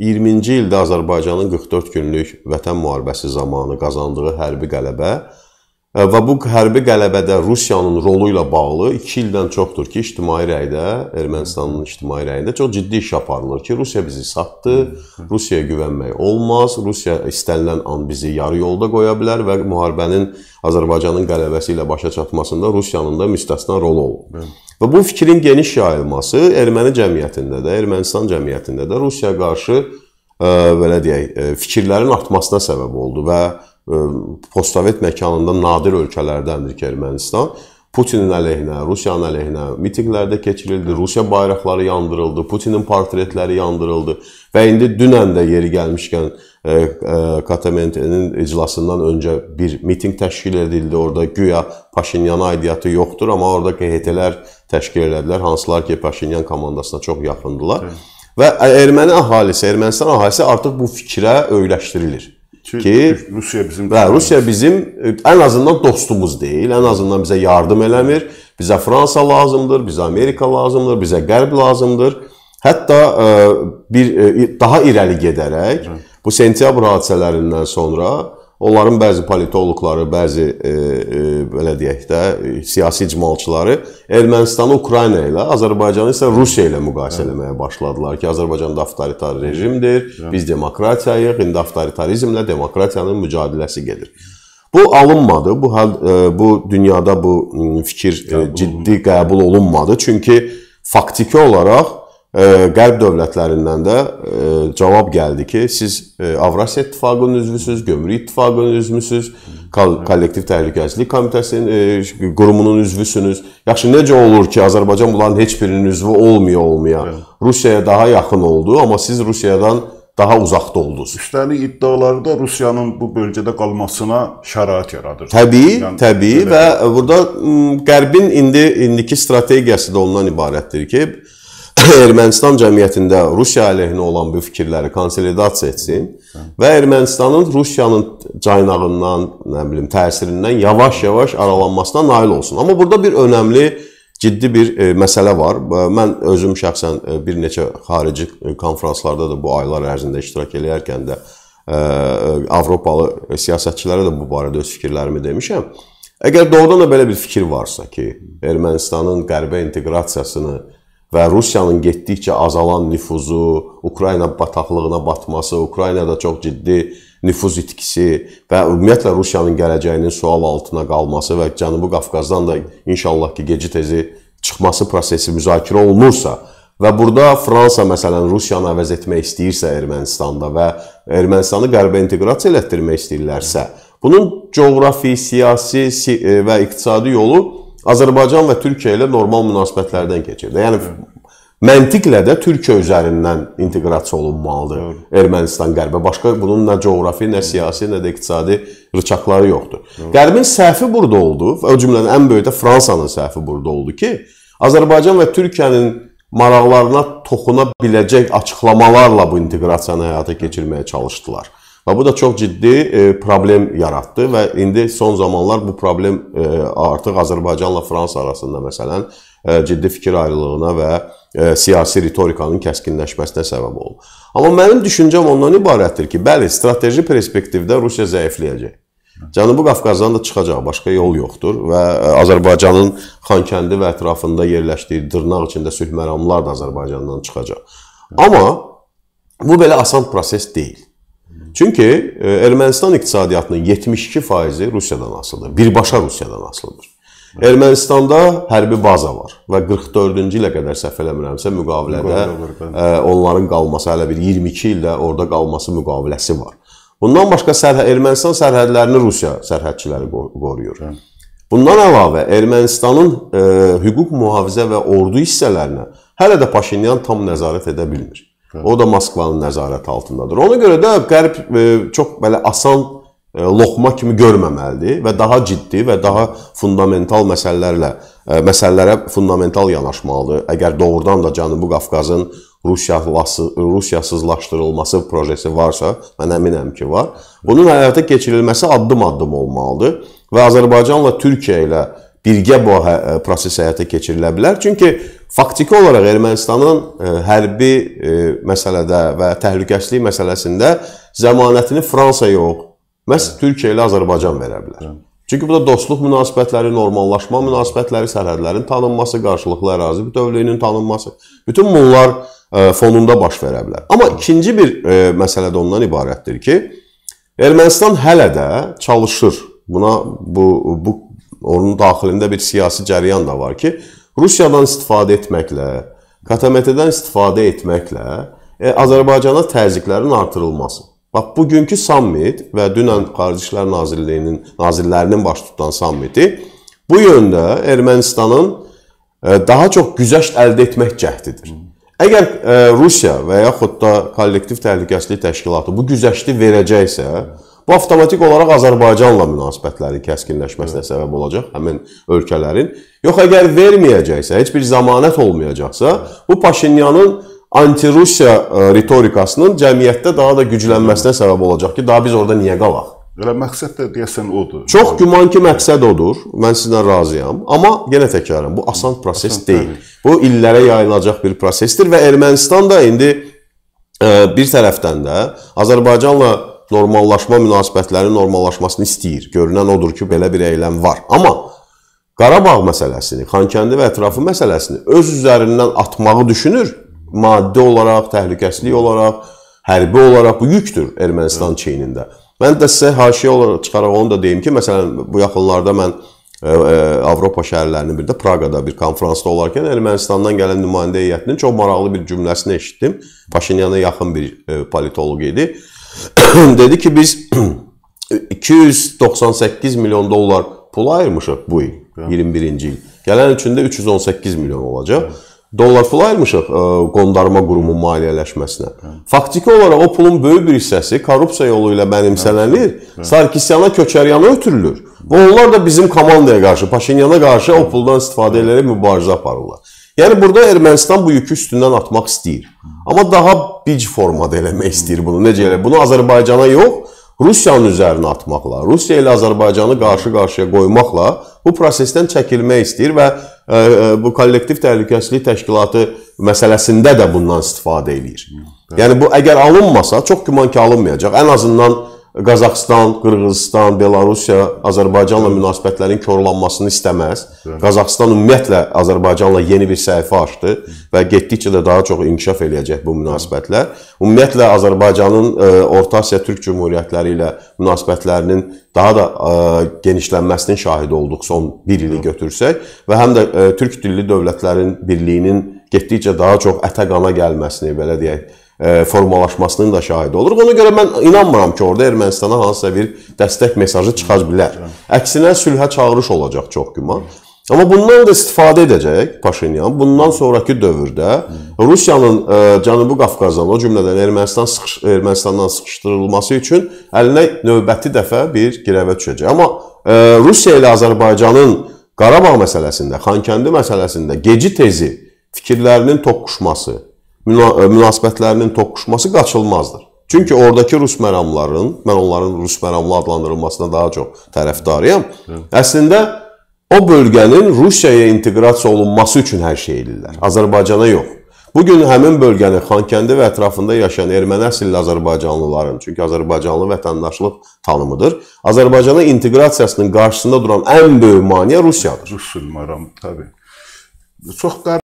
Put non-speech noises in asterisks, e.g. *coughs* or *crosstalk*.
20-ci ildə Azərbaycanın 44 günlük vətən müharibəsi zamanı qazandığı hərbi qələbə e, və bu hərbi qələbədə Rusiyanın rolu ilə bağlı 2 ildən çoxdur ki, ictimai rəydə, Ermənistanın ictimai rəyində çox ciddi iş aparılır ki, Rusiya bizi satdı, Rusiyaya güvənmək olmaz, Rusiya istənilən an bizi yarı yolda qoya bilər və müharibənin Azərbaycanın qələbəsi ilə başa çatmasında Rusiyanın da müstəsna rolu olur. Bəli. Və bu fikrin geniş yayılması erməni cəmiyyətində də, Ermənistan cəmiyyətində də Rusiyaya qarşı e, belə deyək, e, fikirlərin artmasına səbəb oldu və e, postsovet məkanında nadir ölkələrdəndir ki, Ermənistan Putinin əleyhinə, Rusiyanın əleyhinə mitinqlərdə keçirildi, Rusiya bayraqları yandırıldı, Putinin portretləri yandırıldı və indi dünən də yeri gəlmişkən e, e, KTMNT-nin iclasından öncə bir mitinq təşkil edildi. Orada güya Paşinyana aidiyyəti yoxdur, amma orada QHT-lər təşkil elədilər, hansılar ki, Paşinyan komandasına çox yaxındılar. Hı. Və erməni əhalisi, Ermənistan əhalisi artıq bu fikrə öyrəşdirilir. Ki, ki Rusiya bizim və hə, Rusiya bizim e, ən azından dostumuz deyil, ən azından bizə yardım eləmir. Bizə Fransa lazımdır, bizə Amerika lazımdır, bizə Qərb lazımdır. Hətta e, bir e, daha irəli gedərək hə. bu sentyabr hadisələrindən sonra Onların bəzi politoloqları, bəzi e, e, belə deyək də, siyasi icmalçıları Ermənistanı Ukrayna ilə, Azərbaycanı isə Rusiya ilə müqayisə eləməyə başladılar ki, Azərbaycanda avtoritar rejimdir, biz demokratiyayıq, indi avtoritarizmlə demokratiyanın mücadiləsi gedir. Bu alınmadı. Bu hal e, bu dünyada bu fikir e, qəbul ciddi qəbul olunmadı. Çünki faktiki olaraq Qərb dövlətlərindən də e, cavab gəldi ki, siz e, Avrasiya İttifaqının üzvüsüz, Gömrük İttifaqının üzvüsüz, Kollektiv Təhlükəsizlik Komitəsinin e, qurumunun üzvüsünüz. Yaxşı, necə olur ki, Azərbaycan bunların heç birinin üzvü olmuyor olmaya? Rusiyaya daha yaxın oldu, amma siz Rusiyadan daha uzaqda oldunuz. Üstəlik iddiaları da Rusiyanın bu bölgədə qalmasına şərait yaradır. Təbii, yəni, təbii və burada Qərbin indi indiki strategiyası da ondan ibarətdir ki, Ermənistan cəmiyyətində Rusiya əleyhinə olan bu fikirləri konsolidasiya etsin və Ermənistanın Rusiyanın caynağından, nə bilim, təsirindən yavaş-yavaş aralanmasına nail olsun. Amma burada bir önəmli ciddi bir e, məsələ var. Mən özüm şəxsən e, bir neçə xarici e, konfranslarda da bu aylar ərzində iştirak eləyərkən də e, e, Avropalı siyasətçilərə də bu barədə öz fikirlərimi demişəm. Əgər doğrudan da belə bir fikir varsa ki, Ermənistanın qərbə inteqrasiyasını və Rusiyanın getdikcə azalan nüfuzu, Ukrayna bataqlığına batması, Ukraynada çox ciddi nüfuz itkisi və ümumiyyətlə Rusiyanın gələcəyinin sual altına qalması və Cənubi Qafqazdan da inşallah ki, geci tezi çıxması prosesi müzakirə olunursa və burada Fransa məsələn Rusiyanı əvəz etmək istəyirsə Ermənistanda və Ermənistanı qərbə inteqrasiya elətdirmək istəyirlərsə, bunun coğrafi, siyasi e, və iqtisadi yolu Azərbaycan və Türkiyə ilə normal münasibətlərdən keçirdi. Yəni məntiqlə də Türkiyə üzərindən inteqrasiya olunmalıdır Hı. Ermənistan qərbə. Başqa bunun nə coğrafi, nə siyasi, nə də iqtisadi rıçaqları yoxdur. Hı. Qərbin səhvi burada oldu. O cümlədən ən böyük də Fransanın səhvi burada oldu ki, Azərbaycan və Türkiyənin maraqlarına toxuna biləcək açıqlamalarla bu inteqrasiyanı həyata keçirməyə çalışdılar. Və bu da çox ciddi e, problem yaratdı və indi son zamanlar bu problem e, artıq Azərbaycanla Fransa arasında məsələn e, ciddi fikir ayrılığına və siyasi ritorikanın kəskinləşməsinə səbəb oldu. Amma mənim düşüncəm ondan ibarətdir ki, bəli, strateji perspektivdə Rusiya zəifləyəcək. Cənubi Qafqazdan da çıxacaq, başqa yol yoxdur və Azərbaycanın Xankəndi və ətrafında yerləşdiyi dırnaq içində sülhməramlar da Azərbaycandan çıxacaq. Amma bu belə asan proses deyil. Çünki e, Ermənistan iqtisadiyyatının 72%-i Rusiyadan asılıdır. Birbaşa Rusiyadan asılıdır. Ermənistanda hərbi baza var və 44-cü ilə qədər səhv eləmirəmsə müqavilədə ə, e, onların qalması hələ bir 22 ildə orada qalması müqaviləsi var. Bundan başqa sərhə Ermənistan sərhədlərini Rusiya sərhədçiləri qoruyur. Bundan əlavə Ermənistanın ə, e, hüquq mühafizə və ordu hissələrinə hələ də Paşinyan tam nəzarət edə bilmir. O da Moskvanın nəzarəti altındadır. Ona görə də qərb e, çox belə asan e, loxma kimi görməməlidir və daha ciddi və daha fundamental məsələlərlə e, məsələlərə fundamental yanaşmalıdır. Əgər doğrudan da Cənubi Qafqazın Rusiyası Rusiyasızlaşdırılması prosesi varsa, mən əminəm ki, var. Bunun həyata keçirilməsi addım-addım olmalıdır və Azərbaycanla Türkiyə ilə birgə bu proses həyata keçirilə bilər. Çünki Faktiki olaraq Ermənistanın e, hərbi e, məsələdə və təhlükəsizlik məsələsində zəmanətini Fransa yox, məhz Türkiyə ilə Azərbaycan verə bilər. Hı. Çünki burada dostluq münasibətləri, normallaşma münasibətləri, sərhədlərin tanınması, qarşılıqlı ərazi bütövlüyünün tanınması, bütün bunlar e, fonunda baş verə bilər. Amma ikinci bir məsələ də ondan ibarətdir ki, Ermənistan hələ də çalışır. Buna bu bu onun daxilində bir siyasi cəryan da var ki, Rusiyadan istifadə etməklə, KTMT-dən istifadə etməklə e, Azərbaycana təzyiqlərin artırılması. Bax bugünkü sammit və dünən Xarici İşlər Nazirliyinin nazirlərinin baş tutan sammiti bu yöndə Ermənistanın e, daha çox güzəşt əldə etmək cəhdidir. Əgər e, Rusiya və yaxud da kollektiv təhlükəsizlik təşkilatı bu güzəşti verəcəksə, Hı. Bu avtomatik olaraq Azərbaycanla münasibətlərin kəskinləşməsinə səbəb olacaq həmin ölkələrin. Yox əgər verməyəcəksə, heç bir zamanət olmayacaqsa, bu Paşinyanın anti-Rusiya e, ritorikasının cəmiyyətdə daha da güclənməsinə səbəb olacaq ki, daha biz orada niyə qalaq? Elə məqsəd də deyəsən odur. Çox güman ki, məqsəd odur. Mən sizlə razıyam. Amma yenə təkrarım, bu asan proses asan, deyil. Təbii. Bu illərə yayılacaq bir prosesdir və Ermənistan da indi e, bir tərəfdən də Azərbaycanla normallaşma münasibətlərinin normallaşmasını istəyir. Görünən odur ki, belə bir eyləm var. Amma Qarabağ məsələsini, Xankəndi və ətrafı məsələsini öz üzərindən atmağı düşünür. Maddi olaraq, təhlükəsizlik olaraq, hərbi olaraq bu yükdür Ermənistan çeynində. Mən də sizə haşiyə olaraq çıxaraq onu da deyim ki, məsələn bu yaxınlarda mən Ə, e, ə, e, Avropa şəhərlərinin birində Praqada bir konfransda olarkən Ermənistandan gələn nümayəndə heyətinin çox maraqlı bir cümləsini eşitdim. Paşinyana yaxın bir ə, e, politoloq idi. *coughs* dedi ki, biz 298 *clears throat* milyon dollar pul ayırmışıq bu il, 21-ci il. Gələn üçün də 318 milyon olacaq. Dollar pul ayırmışıq e, qondarma qurumun maliyyələşməsinə. Faktiki olaraq o pulun böyük bir hissəsi korrupsiya yolu ilə mənimsənəlir, Sarkisyana, Köçəryana ötürülür. Və onlar da bizim komandaya qarşı, Paşinyana qarşı o puldan istifadə edərək mübarizə aparırlar. Yəni burada Ermənistan bu yükü üstündən atmaq istəyir. Amma daha bic formada eləmək istəyir bunu. Necə elə? Bunu Azərbaycana yox, Rusiyanın üzərinə atmaqla, Rusiya ilə Azərbaycanı qarşı-qarşıya qoymaqla bu prosesdən çəkilmək istəyir və ə, e, e, bu kollektiv təhlükəsizlik təşkilatı məsələsində də bundan istifadə eləyir. Hmm, yəni bu əgər alınmasa, çox güman ki, alınmayacaq. Ən azından Qazaxstan, Qırğızstan, Belarusiya Azərbaycanla Hı. münasibətlərin korlanmasını istəməz. Hı. Qazaxstan ümumiyyətlə Azərbaycanla yeni bir səhifə açdı Hı. və getdikcə də daha çox inkişaf eləyəcək bu münasibətlər. Ümumiyyətlə Azərbaycanın ə, e, Orta Asiya Türk Cümhuriyyətləri ilə münasibətlərinin daha da ə, e, genişlənməsinin şahidi olduq son 1 ili götürsək və həm də ə, e, türk dilli dövlətlərin birliyinin getdikcə daha çox ətə qana gəlməsini belə deyək E, formalaşmasının da şahid oluruq. Ona görə mən inanmıram ki, orada Ermənistana hansısa bir dəstək mesajı çıxa bilər. Əksinə sülhə çağırış olacaq çox güman. Amma bundan da istifadə edəcək Paşinyan. Bundan sonrakı dövrdə Rusiyanın ə, e, Cənubi Qafqazdan, o cümlədən Ermənistan sıx Ermənistandan sıxışdırılması üçün əlinə növbəti dəfə bir girəvə düşəcək. Amma ə, e, Rusiya ilə Azərbaycanın Qarabağ məsələsində, Xankəndi məsələsində geci tezi fikirlərinin toqquşması E, münasibətlərinin toqquşması qaçılmazdır. Çünki oradakı rus məramlarının, mən onların rus məramlı adlandırılmasına daha çox tərəfdarıyam. Hı. Əslində o bölgənin Rusiyaya inteqrasiya olunması üçün hər şey edirlər. Azərbaycana yox. Bu gün həmin bölgəni Xankəndi və ətrafında yaşayan erməni əsilli azərbaycanlıların, çünki azərbaycanlı vətəndaşlıq tanımıdır. Azərbaycana inteqrasiyasının qarşısında duran ən böyük maneə Rusiyadır. Rus məramı təbii. Çox qar